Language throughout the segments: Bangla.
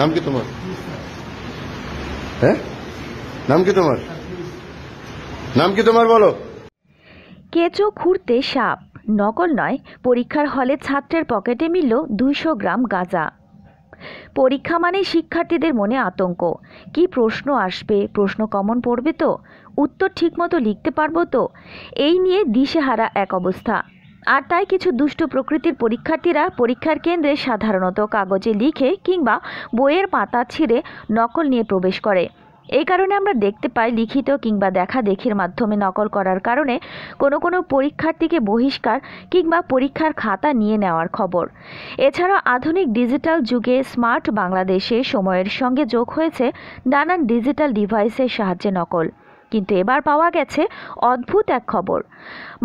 নাম কি তোমার হ্যাঁ নাম কি তোমার নাম কি তোমার বলো কেঁচো খুঁড়তে সাপ নকল নয় পরীক্ষার হলে ছাত্রের পকেটে মিলল দুইশো গ্রাম গাঁজা পরীক্ষা মানে শিক্ষার্থীদের মনে আতঙ্ক কি প্রশ্ন আসবে প্রশ্ন কমন পড়বে তো উত্তর ঠিকমতো লিখতে পারবো তো এই নিয়ে দিশেহারা এক অবস্থা আর তাই কিছু দুষ্ট প্রকৃতির পরীক্ষার্থীরা পরীক্ষার কেন্দ্রে সাধারণত কাগজে লিখে কিংবা বইয়ের পাতা ছিঁড়ে নকল নিয়ে প্রবেশ করে এই কারণে আমরা দেখতে পাই লিখিত কিংবা দেখা দেখির মাধ্যমে নকল করার কারণে কোনো কোনো পরীক্ষার্থীকে বহিষ্কার কিংবা পরীক্ষার খাতা নিয়ে নেওয়ার খবর এছাড়া আধুনিক ডিজিটাল যুগে স্মার্ট বাংলাদেশে সময়ের সঙ্গে যোগ হয়েছে নানান ডিজিটাল ডিভাইসের সাহায্যে নকল কিন্তু এবার পাওয়া গেছে অদ্ভুত এক খবর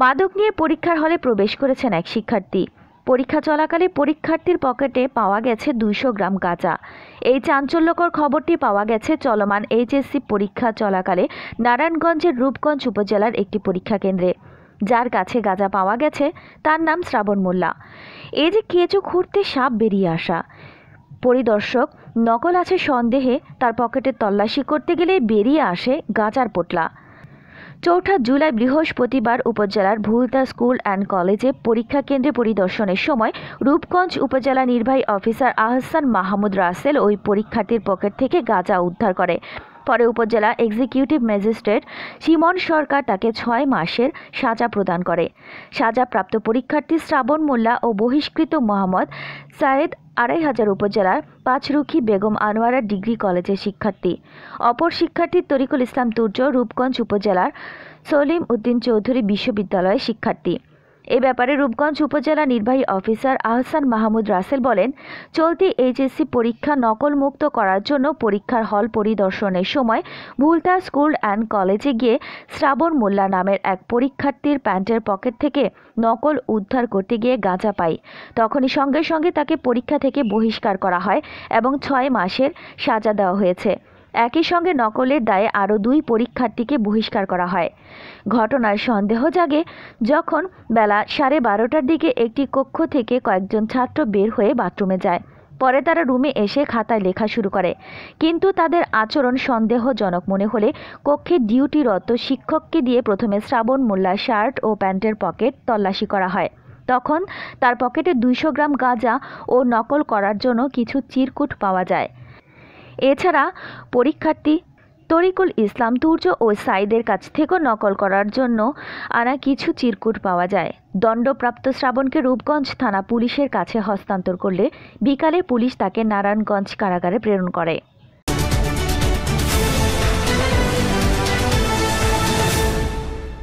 মাদক নিয়ে পরীক্ষার হলে প্রবেশ করেছেন এক শিক্ষার্থী পরীক্ষা চলাকালে পরীক্ষার্থীর পকেটে পাওয়া গেছে দুইশো গ্রাম গাঁজা এই চাঞ্চল্যকর খবরটি পাওয়া গেছে চলমান এইচএসসি পরীক্ষা চলাকালে নারায়ণগঞ্জের রূপগঞ্জ উপজেলার একটি পরীক্ষা কেন্দ্রে যার কাছে গাঁজা পাওয়া গেছে তার নাম শ্রাবণ মোল্লা এই যে কেঁচো খুঁড়তে সাপ বেরিয়ে আসা পরিদর্শক নকল আছে সন্দেহে তার পকেটে তল্লাশি করতে গেলে বেরিয়ে আসে গাঁজার পোটলা চৌঠা জুলাই বৃহস্পতিবার উপজেলার ভুলতা স্কুল অ্যান্ড কলেজে পরীক্ষা কেন্দ্রে পরিদর্শনের সময় রূপগঞ্জ উপজেলা নির্বাহী অফিসার আহসান মাহমুদ রাসেল ওই পরীক্ষার্থীর পকেট থেকে গাঁজা উদ্ধার করে পরে উপজেলা এক্সিকিউটিভ ম্যাজিস্ট্রেট সিমন সরকার তাকে ছয় মাসের সাজা প্রদান করে সাজাপ্রাপ্ত পরীক্ষার্থী শ্রাবণ মোল্লা ও বহিষ্কৃত মোহাম্মদ সায়েদ আড়াই হাজার উপজেলার পাঁচরুখী বেগম আনোয়ারা ডিগ্রি কলেজের শিক্ষার্থী অপর শিক্ষার্থী তরিকুল ইসলাম তুর্য রূপগঞ্জ উপজেলার সলিম উদ্দিন চৌধুরী বিশ্ববিদ্যালয়ের শিক্ষার্থী এ ব্যাপারে রূপগঞ্জ উপজেলা নির্বাহী অফিসার আহসান মাহমুদ রাসেল বলেন চলতি এইচএসসি পরীক্ষা নকল মুক্ত করার জন্য পরীক্ষার হল পরিদর্শনের সময় ভুলতা স্কুল অ্যান্ড কলেজে গিয়ে শ্রাবণ মোল্লা নামের এক পরীক্ষার্থীর প্যান্টের পকেট থেকে নকল উদ্ধার করতে গিয়ে গাঁজা পাই তখনই সঙ্গে সঙ্গে তাকে পরীক্ষা থেকে বহিষ্কার করা হয় এবং ছয় মাসের সাজা দেওয়া হয়েছে একই সঙ্গে নকলের দায়ে আরও দুই পরীক্ষার্থীকে বহিষ্কার করা হয় ঘটনার সন্দেহ জাগে যখন বেলা সাড়ে বারোটার দিকে একটি কক্ষ থেকে কয়েকজন ছাত্র বের হয়ে বাথরুমে যায় পরে তারা রুমে এসে খাতায় লেখা শুরু করে কিন্তু তাদের আচরণ সন্দেহজনক মনে হলে কক্ষে ডিউটিরত শিক্ষককে দিয়ে প্রথমে শ্রাবণ মোল্লা শার্ট ও প্যান্টের পকেট তল্লাশি করা হয় তখন তার পকেটে দুইশো গ্রাম গাঁজা ও নকল করার জন্য কিছু চিরকুট পাওয়া যায় এছাড়া পরীক্ষার্থী তরিকুল ইসলাম তুর্য ও সাইদের কাছ থেকেও নকল করার জন্য আনা কিছু চিরকুট পাওয়া যায় দণ্ডপ্রাপ্ত শ্রাবণকে রূপগঞ্জ থানা পুলিশের কাছে হস্তান্তর করলে বিকালে পুলিশ তাকে নারায়ণগঞ্জ কারাগারে প্রেরণ করে